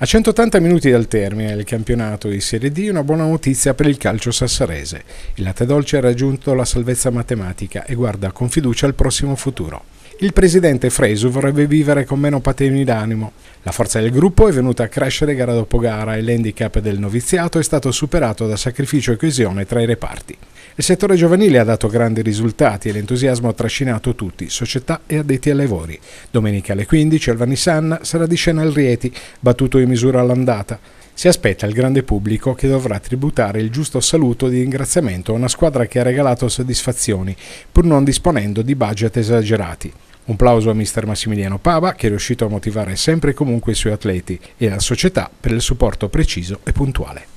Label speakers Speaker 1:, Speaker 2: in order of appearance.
Speaker 1: A 180 minuti dal termine del campionato di Serie D una buona notizia per il calcio sassarese. Il latte dolce ha raggiunto la salvezza matematica e guarda con fiducia al prossimo futuro. Il presidente Fresu vorrebbe vivere con meno patemi d'animo. La forza del gruppo è venuta a crescere gara dopo gara e l'handicap del noviziato è stato superato da sacrificio e coesione tra i reparti. Il settore giovanile ha dato grandi risultati e l'entusiasmo ha trascinato tutti, società e addetti ai lavori. Domenica alle 15 al Vanisanna sarà di scena il Rieti, battuto in misura all'andata. Si aspetta il grande pubblico che dovrà tributare il giusto saluto di ringraziamento a una squadra che ha regalato soddisfazioni, pur non disponendo di budget esagerati. Un plauso a mister Massimiliano Pava che è riuscito a motivare sempre e comunque i suoi atleti e alla società per il supporto preciso e puntuale.